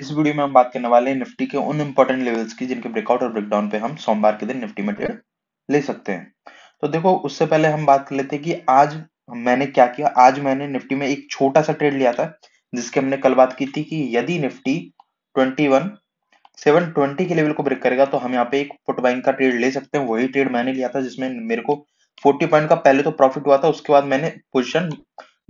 इस वीडियो में हम बात करने वाले हैं निफ्टी के उन इंपॉर्टेंट लेवल्स की जिनके ब्रेकआउट और ब्रेकडाउन पे हम सोमवार के दिन निफ्टी में ट्रेड ले सकते हैं तो देखो उससे पहले हम बात कर लेते हैं कि आज मैंने क्या किया आज मैंने निफ्टी में एक छोटा सा ट्रेड लिया था जिसके हमने कल बात की थी कि यदि Nifty twenty one seven twenty के लेवल को ब्रेक करेगा तो हम यहाँ पे एक फुट बाइंग का ट्रेड ले सकते हैं वही ट्रेड मैंने लिया था जिसमें मेरे को फोर्टी पॉइंट का पहले तो प्रॉफिट हुआ था उसके बाद मैंने पोजिशन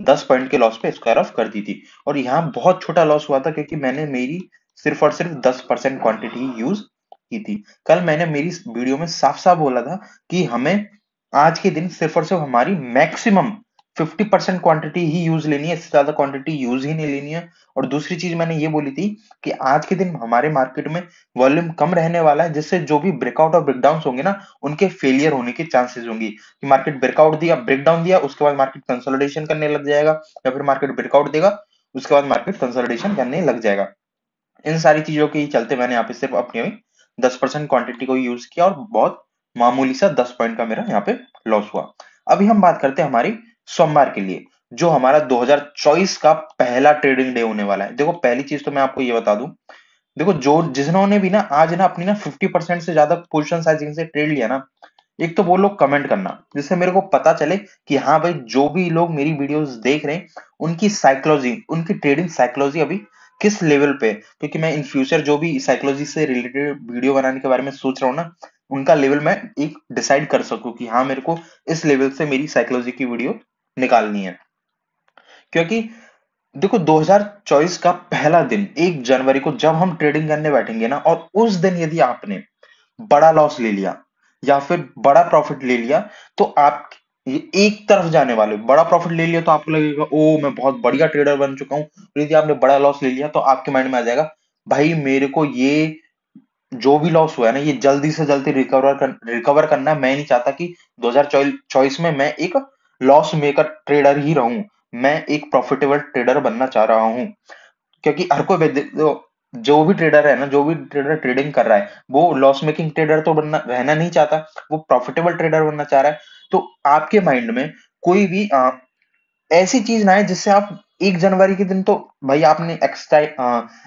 दस पॉइंट के लॉस पे स्क्वायर ऑफ कर दी थी और यहाँ बहुत छोटा लॉस हुआ था क्योंकि मैंने मेरी सिर्फ और सिर्फ दस परसेंट क्वांटिटी यूज की थी कल मैंने मेरी वीडियो में साफ साफ बोला था कि हमें आज के दिन सिर्फ और सिर्फ हमारी मैक्सिमम फिफ्टी परसेंट क्वांटिटी ही यूज लेनी है इससे ज्यादा क्वांटिटी यूज ही नहीं लेनी है और दूसरी चीज मैंने ये बोली थी कि आज के दिन हमारे मार्केट में वॉल्यूम कम रहने वाला है जिससे जो भी ब्रेकआउट और ब्रेकडाउन होंगे ना उनके फेलियर होने के चांसेस होंगी कि मार्केट ब्रेकआउट दिया ब्रेकडाउन दिया उसके बाद मार्केट कंसोलिडेशन करने लग जाएगा या फिर मार्केट ब्रेकआउट देगा उसके बाद मार्केट कंसोलिडेशन करने लग जाएगा इन सारी चीजों के चलते मैंने यहाँ पे सिर्फ अपनी दस परसेंट क्वांटिटी को यूज किया और बहुत मामूली सा दस पॉइंट का मेरा यहाँ पे लॉस हुआ अभी हम बात करते हैं हमारी सोमवार के लिए जो हमारा 2024 का पहला ट्रेडिंग डे होने वाला है देखो पहली चीज तो मैं आपको ये बता दूं देखो जो जिन्होंने भी ना आज ना अपनी ना 50 परसेंट से ज्यादा पोजिशन साइजिंग से ट्रेड लिया ना एक तो वो लोग कमेंट करना जिससे मेरे को पता चले कि हाँ भाई जो भी लोग मेरी वीडियोस देख रहे हैं उनकी साइकोलॉजी उनकी ट्रेडिंग साइकोलॉजी अभी किस लेवल पे क्योंकि मैं इन फ्यूचर जो भी साइकोलॉजी से रिलेटेड वीडियो बनाने के बारे में सोच रहा हूँ ना उनका लेवल मैं एक डिसाइड कर सकूं कि हाँ मेरे को इस लेवल से मेरी साइकोलॉजी की वीडियो निकालनी है क्योंकि देखो 2024 का पहला दिन एक जनवरी को जब हम ट्रेडिंग करने बैठेंगे ना और उस दिन यदि आपने बड़ा लॉस ले लिया या फिर बड़ा प्रॉफिट ले लिया तो आप एक तरफ जाने वाले बड़ा प्रॉफिट ले लिया तो आपको लगेगा ओ मैं बहुत बढ़िया ट्रेडर बन चुका हूँ यदि आपने बड़ा लॉस ले लिया तो आपके माइंड में आ जाएगा भाई मेरे को ये जो भी लॉस हुआ है ना ये जल्दी से जल्दी रिकवर कर, रिकवर करना मैं नहीं चाहता कि 2024 में मैं एक लॉस मेकर ट्रेडर ही रहूं मैं एक प्रॉफिटेबल ट्रेडर बनना चाह रहा हूं क्योंकि हर कोई जो भी ट्रेडर है ना जो भी ट्रेडर ट्रेडिंग कर रहा है वो लॉस मेकिंग ट्रेडर तो बनना रहना नहीं चाहता वो प्रॉफिटेबल ट्रेडर बनना चाह रहा है तो आपके माइंड में कोई भी आ, ऐसी चीज ना है जिससे आप एक जनवरी के दिन तो भाई आपने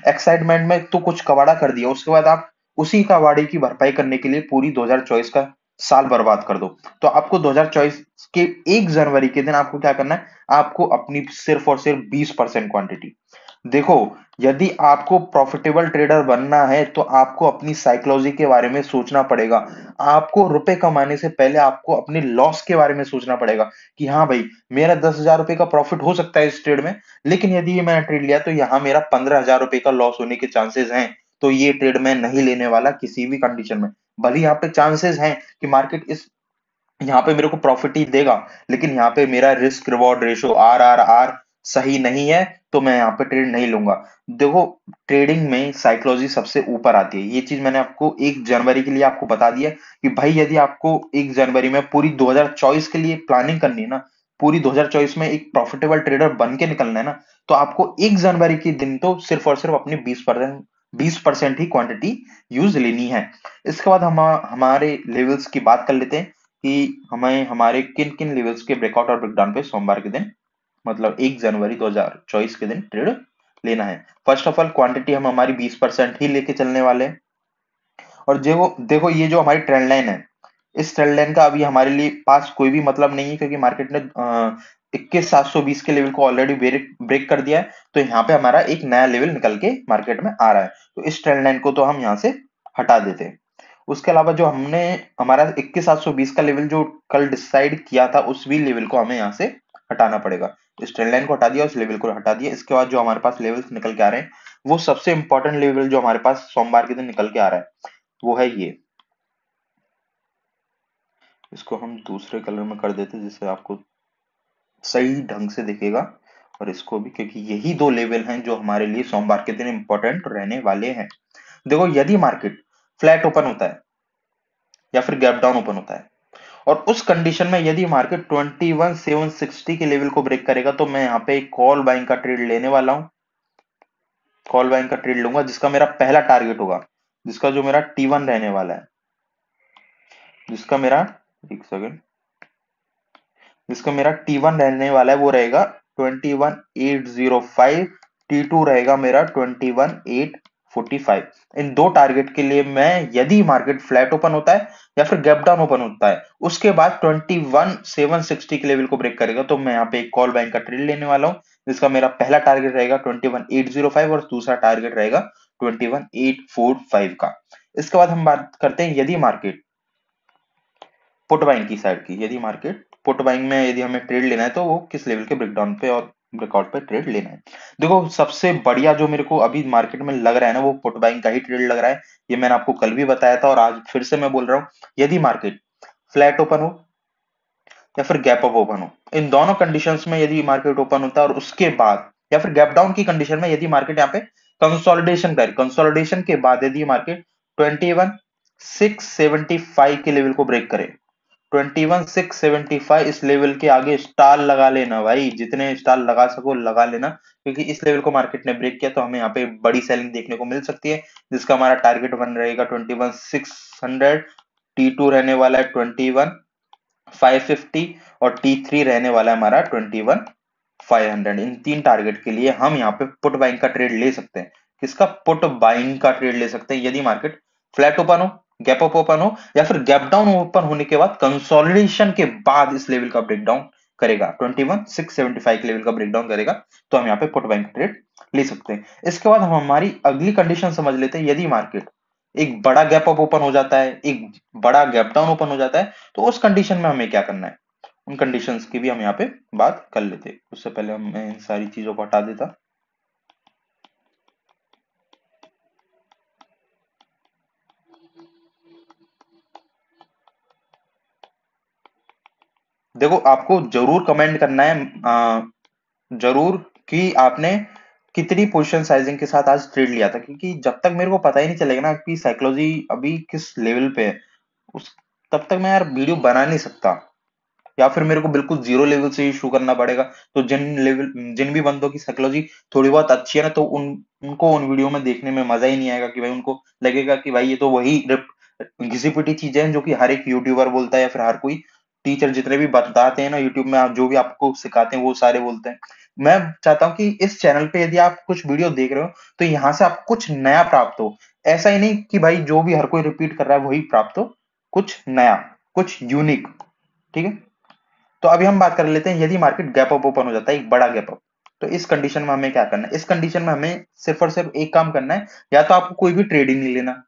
एक्साइटमेंट में तो कुछ कवाड़ा कर दिया उसके बाद आप उसी कवाड़े की भरपाई करने के लिए पूरी दो का साल बर्बाद कर दो तो आपको 2024 के एक जनवरी के दिन आपको क्या करना है आपको अपनी सिर्फ और सिर्फ 20 परसेंट क्वांटिटी देखो यदि आपको प्रॉफिटेबल ट्रेडर बनना है तो आपको अपनी साइकोलॉजी के बारे में सोचना पड़ेगा आपको रुपए कमाने से पहले आपको अपने लॉस के बारे में सोचना पड़ेगा कि हाँ भाई मेरा दस हजार रुपए का प्रॉफिट हो सकता है इस ट्रेड में लेकिन यदि ये मैंने ट्रेड लिया तो यहाँ मेरा पंद्रह हजार रुपए का लॉस होने के चांसेस हैं तो ये ट्रेड मैं नहीं लेने वाला किसी भी कंडीशन में भले यहाँ पे चांसेस हैं कि मार्केट इस यहाँ पे मेरे को प्रॉफिट ही देगा लेकिन यहाँ पे मेरा risk reward ratio R R R सही नहीं है तो मैं यहाँ पे ट्रेड नहीं लूंगा देखो ट्रेडिंग में साइकोलॉजी सबसे ऊपर आती है ये चीज मैंने आपको एक जनवरी के लिए आपको बता दिया कि भाई यदि आपको एक जनवरी में पूरी 2024 के लिए प्लानिंग करनी है ना पूरी 2024 में एक प्रॉफिटेबल ट्रेडर बन के निकलना है ना तो आपको एक जनवरी के दिन तो सिर्फ और सिर्फ अपनी बीस परसेंट बीस परसेंट ही क्वांटिटी यूज लेनी है इसके बाद हम हमारे लेवल्स की बात कर लेते हैं कि हमें हमारे किन किन लेवल्स के ब्रेकआउट और ब्रेकडाउन पे सोमवार के दिन मतलब एक जनवरी 2024 के दिन ट्रेड लेना है फर्स्ट ऑफ ऑल क्वांटिटी हम हमारी 20 परसेंट ही लेके चलने वाले हैं और जो देखो ये जो हमारी ट्रेंड लाइन है इस ट्रेड लाइन का अभी हमारे लिए पास कोई भी मतलब नहीं है क्योंकि मार्केट ने इक्कीस सात सौ बीस के लेवल को ऑलरेडी ब्रेक कर दिया है तो यहाँ पे हमारा एक नया लेवल निकल के मार्केट में आ रहा है तो इस ट्रेंड लाइन को तो हम यहाँ से हटा देते हैं उसके अलावा जो हमने हमारा इक्कीस सात सौ बीस का लेवल जो कल डिसाइड किया था उस भी लेवल को हमें यहाँ से हटाना पड़ेगा इस ट्रेड लाइन को हटा दिया उस लेवल को हटा दिया इसके बाद जो हमारे पास लेवल निकल के आ रहे हैं वो सबसे इंपॉर्टेंट लेवल जो हमारे पास सोमवार के दिन निकल के आ रहा है वो है ये इसको हम दूसरे कलर में कर देते जिससे आपको सही ढंग से दिखेगा और इसको भी क्योंकि यही दो लेवल हैं जो हमारे लिए सोमवार के दिन इंपॉर्टेंट रहने वाले हैं देखो यदि मार्केट फ्लैट ओपन होता है या फिर गैप डाउन ओपन होता है और उस कंडीशन में यदि मार्केट 21,760 के लेवल को ब्रेक करेगा तो मैं यहाँ पे एक कॉल बाइंग का ट्रेड लेने वाला हूँ कॉल बाइंग का ट्रेड लूंगा जिसका मेरा पहला टारगेट होगा जिसका जो मेरा टी वन रहने वाला है जिसका मेरा एक सेकेंड जिसका मेरा T1 रहने वाला है वो रहेगा 21805 T2 रहेगा मेरा 21845 इन दो टारगेट के लिए मैं यदि मार्केट फ्लैट ओपन होता है या फिर गैप डाउन ओपन होता है उसके बाद 21760 के लेवल को ब्रेक करेगा तो मैं यहाँ पे एक कॉल बैंक का ट्रेड लेने वाला हूँ जिसका मेरा पहला टारगेट रहेगा 21805 और दूसरा टारगेट रहेगा 21845 का इसके बाद हम बात करते हैं यदि मार्केट पुट बाइंग की साइड की यदि मार्केट पुट बाइंग में यदि हमें ट्रेड लेना है तो वो किस लेवल के ब्रेकडाउन पे और ब्रेकआउट पे ट्रेड लेना है देखो सबसे बढ़िया जो मेरे को अभी मार्केट में लग रहा है ना वो पुट बाइंग का ही ट्रेड लग रहा है ये मैंने आपको कल भी बताया था और आज फिर से मैं बोल रहा हूँ यदि मार्केट फ्लैट ओपन हो या फिर गैप अप ओपन हो इन दोनों कंडीशंस में यदि मार्केट ओपन होता है और उसके बाद या फिर गैप डाउन की कंडीशन में यदि मार्केट यहाँ पे कंसोलिडेशन कर कंसोलिडेशन के बाद यदि market twenty one six seventy five के लेवल को ब्रेक करे 21675 इस लेवल के आगे स्टार लगा लेना भाई जितने स्टार लगा सको लगा लेना क्योंकि इस लेवल को मार्केट ने ब्रेक किया तो हमें यहाँ पे बड़ी सेलिंग देखने को मिल सकती है जिसका हमारा टारगेट बन रहेगा twenty one six hundred T two रहने वाला है ट्वेंटी वन फाइव फिफ्टी और टी थ्री रहने वाला है हमारा ट्वेंटी वन फाइव हंड्रेड इन तीन टारगेट के लिए हम यहाँ पे पुट बाइंग का ट्रेड ले सकते हैं किसका पुट बाइंग का ट्रेड ले सकते हैं यदि मार्केट फ्लैट ओपन हो गैप अप ओपन हो या फिर गैप डाउन ओपन होने के बाद कंसोलिडेशन के बाद इस लेवल का ब्रेकडाउन करेगा 21675 के लेवल का ब्रेकडाउन करेगा तो हम यहाँ पे पुट बैंक ट्रेड ले सकते हैं इसके बाद हम हमारी अगली कंडीशन समझ लेते हैं यदि मार्केट एक बड़ा गैप अप ओपन हो जाता है एक बड़ा गैप डाउन ओपन हो जाता है तो उस कंडीशन में हमें क्या करना है उन कंडीशंस की भी हम यहाँ पे बात कर लेते उससे पहले हम इन सारी चीजों को हटा देता देखो आपको जरूर कमेंट करना है जरूर कि आपने कितनी पोजिशन साइजिंग के साथ आज ट्रेड लिया था क्योंकि जब तक मेरे को पता ही नहीं चलेगा ना कि साइकोलॉजी अभी किस लेवल पे है उस तब तक मैं यार वीडियो बना नहीं सकता या फिर मेरे को बिल्कुल जीरो लेवल से शुरू करना पड़ेगा तो जिन लेवल जिन भी बंदों की साइकोलॉजी थोड़ी बहुत अच्छी है ना तो उन उनको उन वीडियो में देखने में मजा ही नहीं आएगा कि भाई उनको लगेगा कि भाई ये तो वही घिसी पिटी चीजें हैं जो कि हर एक यूट्यूबर बोलता है या फिर हर कोई टीचर जितने भी बताते हैं ना यूट्यूब में आप जो भी आपको सिखाते हैं वो सारे बोलते हैं मैं चाहता हूँ कि इस चैनल पे यदि आप कुछ वीडियो देख रहे हो तो यहाँ से आप कुछ नया प्राप्त हो ऐसा ही नहीं कि भाई जो भी हर कोई रिपीट कर रहा है वही प्राप्त हो कुछ नया कुछ यूनिक ठीक है तो अभी हम बात कर लेते हैं यदि मार्केट गैप अप ओपन हो जाता है एक बड़ा गैप अप तो इस कंडीशन में हमें क्या करना है इस कंडीशन में हमें सिर्फ और सिर्फ एक काम करना है या तो आपको कोई भी ट्रेडिंग नहीं लेना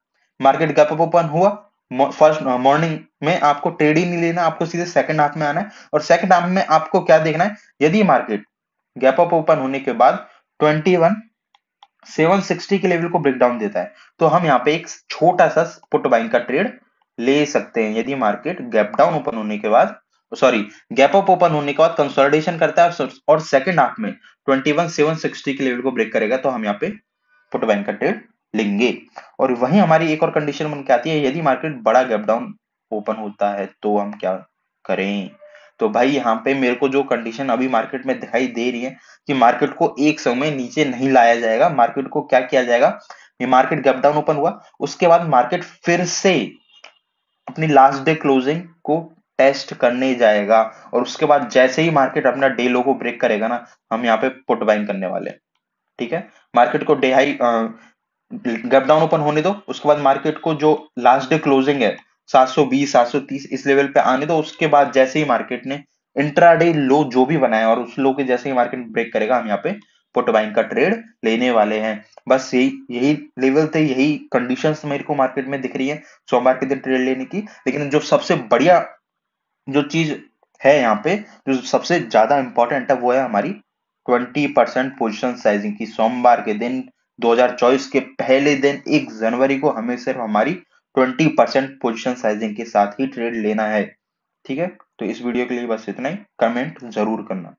मार्केट गैप अप ओपन हुआ फर्स्ट मॉर्निंग में आपको ट्रेड ही नहीं लेना आपको सीधे सेकंड हाफ में आना है और सेकंड हाफ में आपको क्या देखना है यदि मार्केट गैप अप ओपन होने के बाद 21 760 के लेवल को ब्रेक डाउन देता है तो हम यहाँ पे एक छोटा सा पुट बाइंग का ट्रेड ले सकते हैं यदि मार्केट गैप डाउन ओपन होने के बाद सॉरी गैप अप ओपन होने के बाद कंसोलिडेशन करता है और सेकंड हाफ में 21 760 के लेवल को ब्रेक करेगा तो हम यहाँ पे पुट बाइंग का ट्रेड लेंगे और वहीं हमारी एक और कंडीशन बन के आती है यदि मार्केट बड़ा गैप डाउन ओपन होता है तो हम क्या करें तो भाई यहाँ पे मेरे को जो कंडीशन अभी मार्केट में दिखाई दे रही है कि मार्केट को एक समय नीचे नहीं लाया जाएगा मार्केट को क्या किया जाएगा ये मार्केट गैप डाउन ओपन हुआ उसके बाद मार्केट फिर से अपनी लास्ट डे क्लोजिंग को टेस्ट करने जाएगा और उसके बाद जैसे ही मार्केट अपना डे लो को ब्रेक करेगा ना हम यहाँ पे पुट बाइंग करने वाले ठीक है मार्केट को day high gap down open होने दो उसके बाद मार्केट को जो लास्ट डे क्लोजिंग है 720 730 इस लेवल पे आने दो उसके बाद जैसे ही मार्केट ने इंट्राडे लो जो भी बनाया और उस लो के जैसे ही मार्केट ब्रेक करेगा हम यहाँ पे पुट बाइंग का ट्रेड लेने वाले हैं बस यही यही लेवल थे यही कंडीशन मेरे को मार्केट में दिख रही है सोमवार के दिन ट्रेड लेने की लेकिन जो सबसे बढ़िया जो चीज है यहाँ पे जो सबसे ज्यादा इंपॉर्टेंट है वो है हमारी 20% पोजीशन साइजिंग की सोमवार के दिन 2024 के पहले दिन 1 जनवरी को हमें सिर्फ हमारी 20 परसेंट पोजिशन साइजिंग के साथ ही ट्रेड लेना है ठीक है तो इस वीडियो के लिए बस इतना ही कमेंट जरूर करना